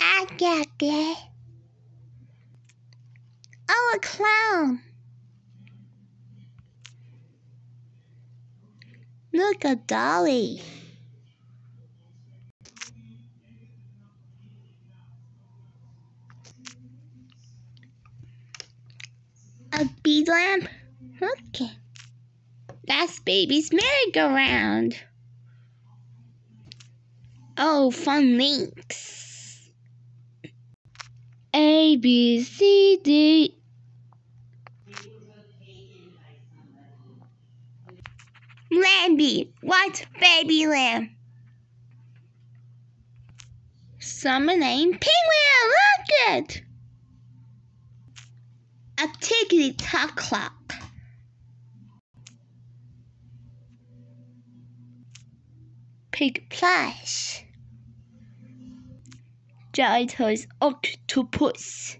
I got that. Oh, a clown. Look, a dolly. A bead lamp? Okay. That's Baby's merry-go-round. Oh, fun links. A, B, C, D. Lambie, what baby lamb? Someone named Penguin, look it! A tickety-tock clock. pig plush. Giant octopus.